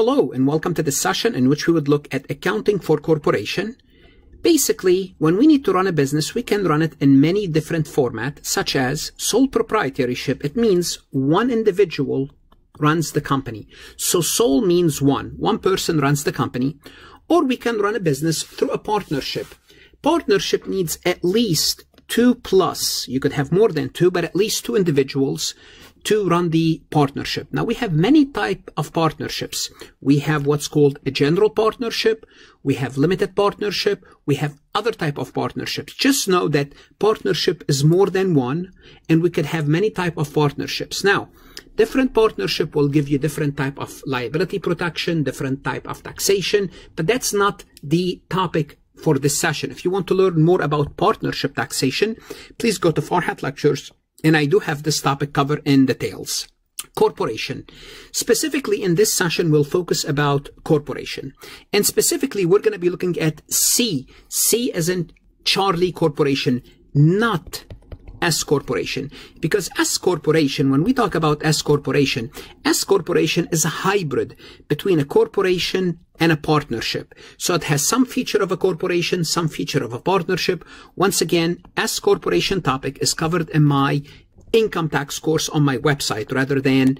Hello and welcome to the session in which we would look at accounting for corporation. Basically, when we need to run a business, we can run it in many different formats, such as sole proprietorship. It means one individual runs the company. So sole means one. One person runs the company. Or we can run a business through a partnership. Partnership needs at least two plus. You could have more than two, but at least two individuals to run the partnership. Now we have many type of partnerships. We have what's called a general partnership. We have limited partnership. We have other type of partnerships. Just know that partnership is more than one and we could have many type of partnerships. Now, different partnership will give you different type of liability protection, different type of taxation, but that's not the topic for this session. If you want to learn more about partnership taxation, please go to Farhat Lectures and I do have this topic covered in details. Corporation. Specifically in this session, we'll focus about corporation. And specifically, we're going to be looking at C. C as in Charlie Corporation, not S corporation because S corporation when we talk about S corporation S corporation is a hybrid between a corporation and a partnership. So it has some feature of a corporation, some feature of a partnership. Once again, S corporation topic is covered in my income tax course on my website rather than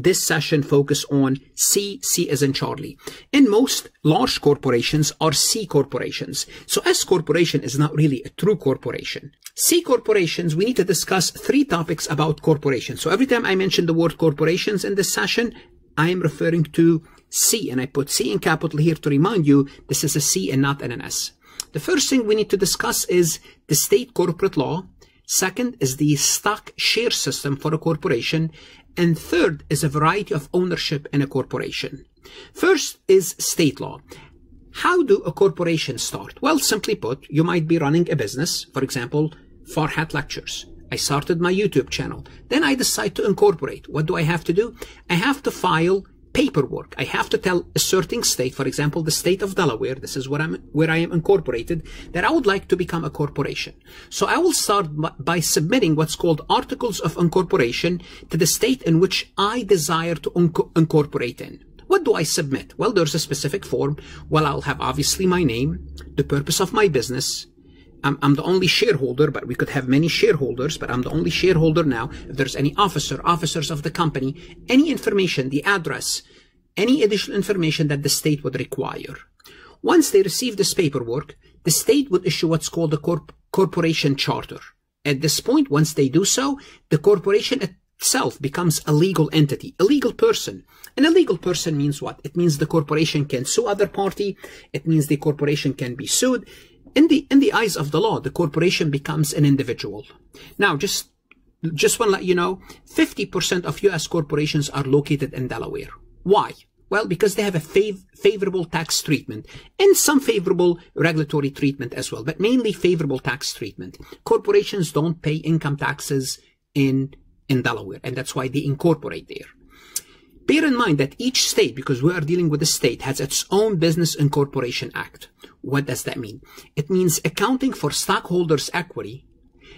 this session focus on C, C as in Charlie. And most large corporations are C corporations. So S corporation is not really a true corporation. C corporations, we need to discuss three topics about corporations. So every time I mention the word corporations in this session, I am referring to C, and I put C in capital here to remind you this is a C and not an S. The first thing we need to discuss is the state corporate law. Second is the stock share system for a corporation. And third is a variety of ownership in a corporation. First is state law. How do a corporation start? Well, simply put, you might be running a business, for example, Farhat Lectures. I started my YouTube channel. Then I decide to incorporate. What do I have to do? I have to file paperwork. I have to tell a certain state, for example, the state of Delaware, this is where I'm, where I am incorporated, that I would like to become a corporation. So I will start by submitting what's called articles of incorporation to the state in which I desire to incorporate in. What do I submit? Well, there's a specific form. Well, I'll have obviously my name, the purpose of my business, I'm, I'm, the only shareholder, but we could have many shareholders, but I'm the only shareholder now. If there's any officer, officers of the company, any information, the address, any additional information that the state would require. Once they receive this paperwork, the state would issue what's called a corp corporation charter. At this point, once they do so, the corporation itself becomes a legal entity, a legal person. And a legal person means what? It means the corporation can sue other party. It means the corporation can be sued in the in the eyes of the law, the corporation becomes an individual. Now, just just want to let you know, 50% of U.S. corporations are located in Delaware. Why? Well, because they have a fav- favorable tax treatment and some favorable regulatory treatment as well, but mainly favorable tax treatment. Corporations don't pay income taxes in in Delaware, and that's why they incorporate there. Bear in mind that each state, because we are dealing with a state, has its own Business Incorporation Act. What does that mean? It means accounting for stockholders' equity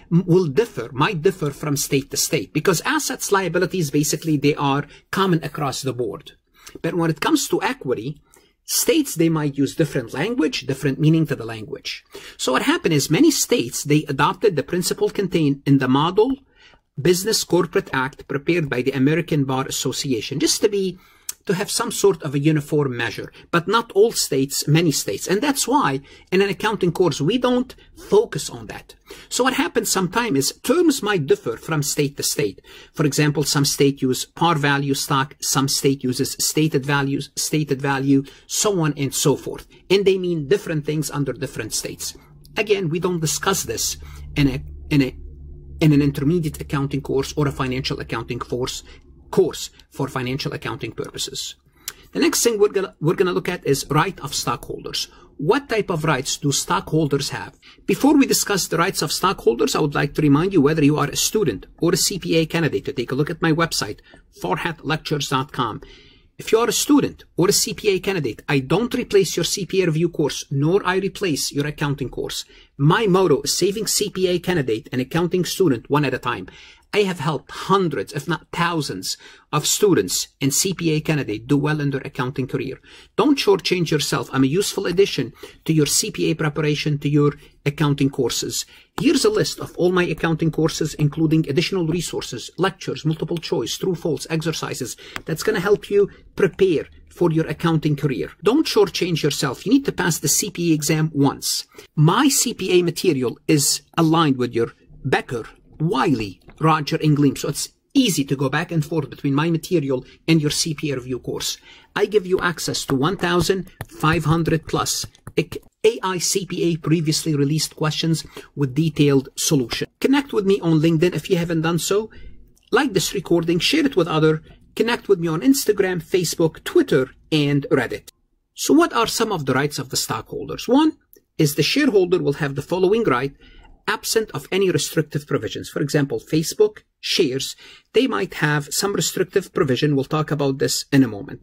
will differ, might differ from state to state because assets, liabilities, basically they are common across the board. But when it comes to equity, states, they might use different language, different meaning to the language. So what happened is many states, they adopted the principle contained in the model Business Corporate Act prepared by the American Bar Association, just to be to have some sort of a uniform measure, but not all states, many states. And that's why in an accounting course, we don't focus on that. So what happens sometimes is terms might differ from state to state. For example, some state use par value stock, some state uses stated values, stated value, so on and so forth. And they mean different things under different states. Again, we don't discuss this in a, in a in an intermediate accounting course or a financial accounting course course for financial accounting purposes. The next thing we're gonna, we're gonna look at is right of stockholders. What type of rights do stockholders have? Before we discuss the rights of stockholders, I would like to remind you whether you are a student or a CPA candidate to take a look at my website, farhatlectures.com. If you are a student or a CPA candidate, I don't replace your CPA review course, nor I replace your accounting course. My motto is saving CPA candidate and accounting student one at a time. I have helped hundreds, if not thousands, of students and CPA candidate do well in their accounting career. Don't shortchange yourself. I'm a useful addition to your CPA preparation, to your accounting courses. Here's a list of all my accounting courses, including additional resources, lectures, multiple choice, true false, exercises. That's going to help you prepare for your accounting career. Don't shortchange yourself. You need to pass the CPA exam once. My CPA material is aligned with your Becker, Wiley, Roger Engle. Gleam. So it's easy to go back and forth between my material and your CPA review course. I give you access to 1,500 plus AI CPA previously released questions with detailed solution. Connect with me on LinkedIn if you haven't done so. Like this recording, share it with other. Connect with me on Instagram, Facebook, Twitter, and Reddit. So what are some of the rights of the stockholders? One is the shareholder will have the following right absent of any restrictive provisions. For example, Facebook shares, they might have some restrictive provision. We'll talk about this in a moment.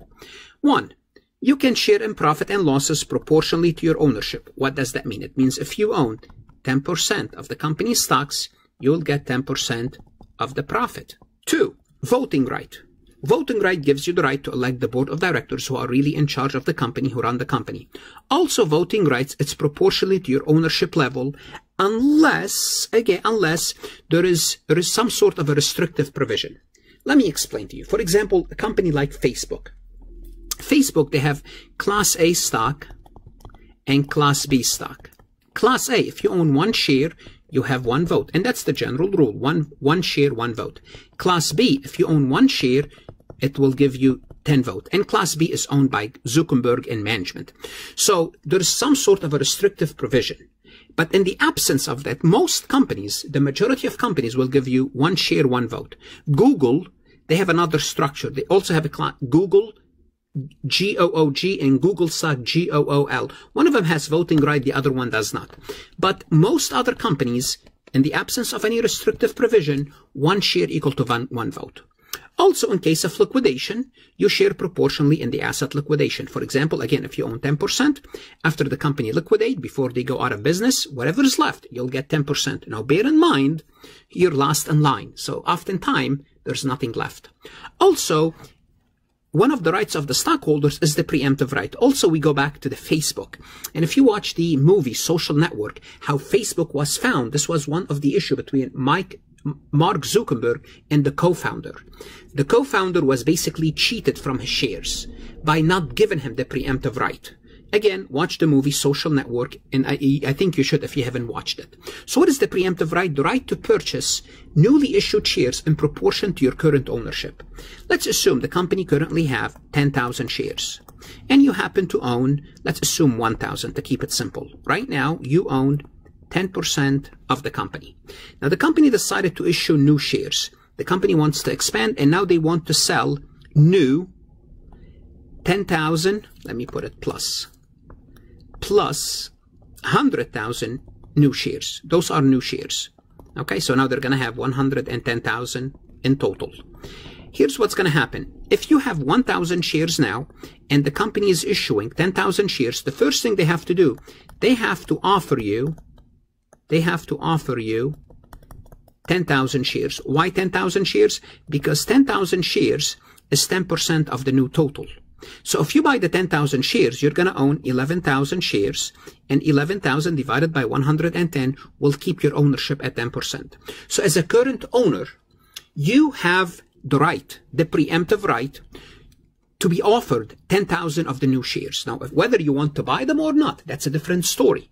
One, you can share in profit and losses proportionally to your ownership. What does that mean? It means if you own 10% of the company's stocks, you'll get 10% of the profit. Two, voting right. Voting right gives you the right to elect the board of directors who are really in charge of the company, who run the company. Also, voting rights, it's proportionally to your ownership level unless, again, unless there is, there is some sort of a restrictive provision. Let me explain to you. For example, a company like Facebook. Facebook, they have Class A stock and Class B stock. Class A, if you own one share, you have one vote. And that's the general rule. One, one share, one vote. Class B, if you own one share, it will give you 10 vote. And Class B is owned by Zuckerberg and management. So there's some sort of a restrictive provision but in the absence of that, most companies, the majority of companies will give you one share, one vote. Google, they have another structure. They also have a client, Google, G-O-O-G and Google SOC G-O-O-L. One of them has voting right, the other one does not. But most other companies, in the absence of any restrictive provision, one share equal to one, one vote. Also, in case of liquidation, you share proportionally in the asset liquidation. For example, again, if you own 10%, after the company liquidate, before they go out of business, whatever is left, you'll get 10%. Now, bear in mind, you're last in line. So oftentimes, there's nothing left. Also, one of the rights of the stockholders is the preemptive right. Also, we go back to the Facebook. And if you watch the movie Social Network, how Facebook was found, this was one of the issue between Mike Mark Zuckerberg and the co-founder. The co-founder was basically cheated from his shares by not giving him the preemptive right. Again, watch the movie Social Network, and I, I, think you should if you haven't watched it. So what is the preemptive right? The right to purchase newly issued shares in proportion to your current ownership. Let's assume the company currently have 10,000 shares, and you happen to own, let's assume 1,000 to keep it simple. Right now, you own 10% of the company. Now, the company decided to issue new shares. The company wants to expand and now they want to sell new 10,000, let me put it plus, plus 100,000 new shares. Those are new shares. Okay, so now they're going to have 110,000 in total. Here's what's going to happen. If you have 1,000 shares now and the company is issuing 10,000 shares, the first thing they have to do, they have to offer you they have to offer you 10,000 shares. Why 10,000 shares? Because 10,000 shares is 10% of the new total. So if you buy the 10,000 shares, you're going to own 11,000 shares and 11,000 divided by 110 will keep your ownership at 10%. So as a current owner, you have the right, the preemptive right to be offered 10,000 of the new shares. Now, whether you want to buy them or not, that's a different story.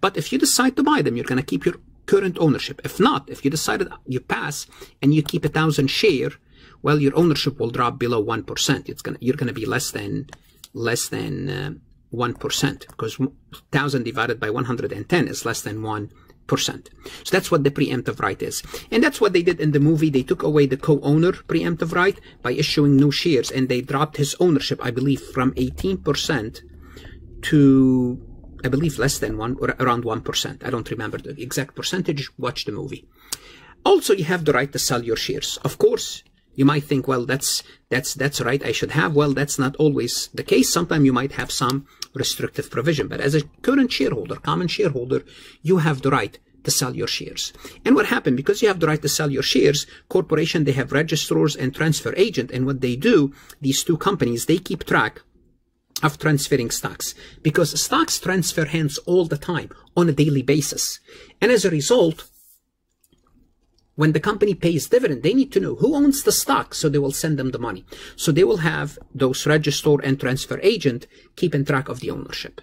But if you decide to buy them, you're going to keep your current ownership. If not, if you decided you pass and you keep a thousand share, well, your ownership will drop below 1%. It's going to, you're going to be less than, less than, uh, 1% because 1000 divided by 110 is less than 1 percent. So that's what the preemptive right is. And that's what they did in the movie. They took away the co-owner preemptive right by issuing new shares and they dropped his ownership, I believe, from 18% to I believe less than one, or around 1%. I don't remember the exact percentage. Watch the movie. Also, you have the right to sell your shares. Of course, you might think, well, that's, that's, that's right. I should have. Well, that's not always the case. Sometimes you might have some restrictive provision, but as a current shareholder, common shareholder, you have the right to sell your shares. And what happened? Because you have the right to sell your shares, corporation, they have registrars and transfer agent. And what they do, these two companies, they keep track of transferring stocks because stocks transfer hands all the time on a daily basis. And as a result, when the company pays dividend, they need to know who owns the stock, so they will send them the money. So they will have those register and transfer agent keeping track of the ownership.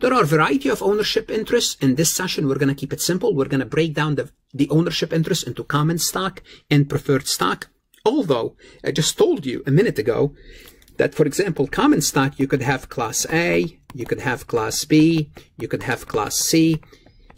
There are a variety of ownership interests. In this session, we're going to keep it simple. We're going to break down the, the ownership interest into common stock and preferred stock. Although I just told you a minute ago that, for example, common stock, you could have class A, you could have class B, you could have class C.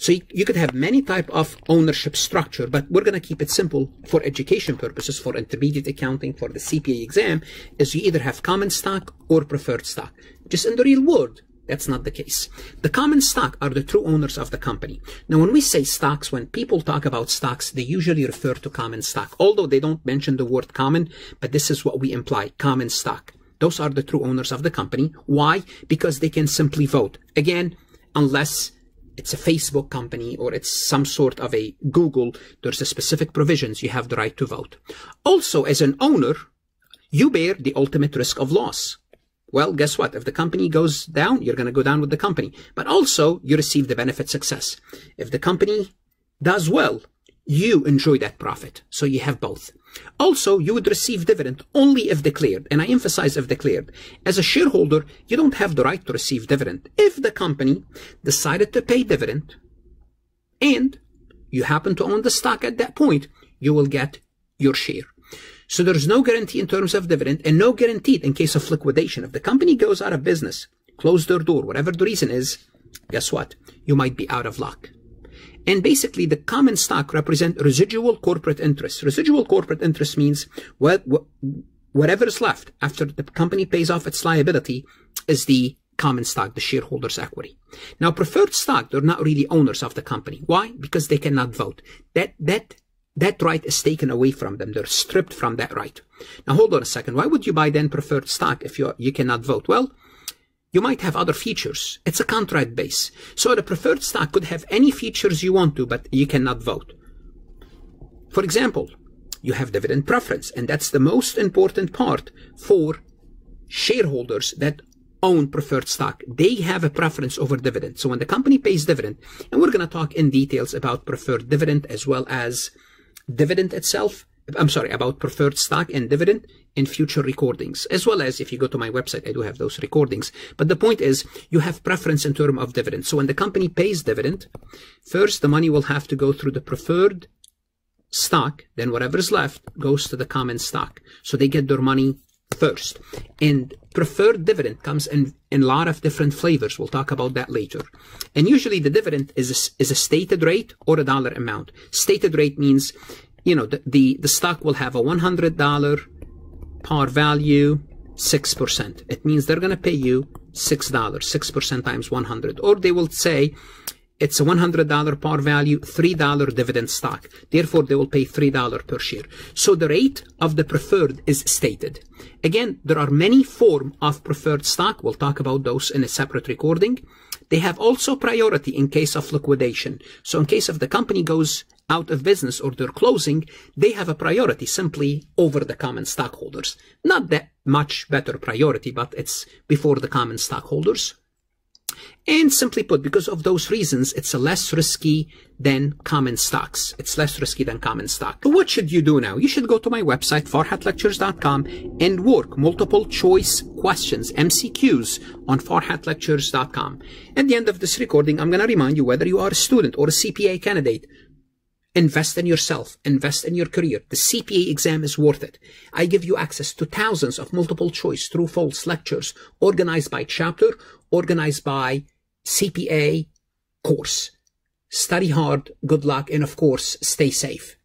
So you, could have many type of ownership structure, but we're going to keep it simple for education purposes, for intermediate accounting, for the CPA exam, is you either have common stock or preferred stock. Just in the real world, that's not the case. The common stock are the true owners of the company. Now, when we say stocks, when people talk about stocks, they usually refer to common stock, although they don't mention the word common, but this is what we imply, common stock. Those are the true owners of the company. Why? Because they can simply vote. Again, unless it's a Facebook company or it's some sort of a Google, there's a specific provisions you have the right to vote. Also, as an owner, you bear the ultimate risk of loss. Well, guess what? If the company goes down, you're going to go down with the company. But also, you receive the benefit success. If the company does well, you enjoy that profit. So you have both. Also, you would receive dividend only if declared, and I emphasize if declared. As a shareholder, you don't have the right to receive dividend. If the company decided to pay dividend and you happen to own the stock at that point, you will get your share. So there's no guarantee in terms of dividend and no guarantee in case of liquidation. If the company goes out of business, close their door, whatever the reason is, guess what? You might be out of luck. And basically, the common stock represent residual corporate interest. Residual corporate interest means what, what whatever is left after the company pays off its liability is the common stock, the shareholders' equity. Now, preferred stock, they're not really owners of the company. Why? Because they cannot vote. That, that, that right is taken away from them. They're stripped from that right. Now, hold on a second. Why would you buy then preferred stock if you, you cannot vote? Well, you might have other features. It's a contract base. So the preferred stock could have any features you want to, but you cannot vote. For example, you have dividend preference, and that's the most important part for shareholders that own preferred stock. They have a preference over dividend. So when the company pays dividend, and we're going to talk in details about preferred dividend as well as dividend itself, I'm sorry, about preferred stock and dividend in future recordings, as well as if you go to my website, I do have those recordings. But the point is, you have preference in terms of dividend. So when the company pays dividend, first the money will have to go through the preferred stock, then whatever is left goes to the common stock. So they get their money first. And preferred dividend comes in, in a lot of different flavors. We'll talk about that later. And usually the dividend is a, is a stated rate or a dollar amount. Stated rate means you know, the, the, the stock will have a $100 par value, 6%. It means they're going to pay you $6, 6% times 100. Or they will say, it's a $100 par value, $3 dividend stock. Therefore, they will pay $3 per share. So the rate of the preferred is stated. Again, there are many form of preferred stock. We'll talk about those in a separate recording. They have also priority in case of liquidation. So in case if the company goes out of business or they're closing, they have a priority simply over the common stockholders. Not that much better priority, but it's before the common stockholders. And simply put, because of those reasons, it's less risky than common stocks. It's less risky than common stock. what should you do now? You should go to my website, farhatlectures.com and work multiple choice questions, MCQs on farhatlectures.com. At the end of this recording, I'm going to remind you whether you are a student or a CPA candidate Invest in yourself. Invest in your career. The CPA exam is worth it. I give you access to thousands of multiple choice, true, false lectures organized by chapter, organized by CPA course. Study hard. Good luck. And of course, stay safe.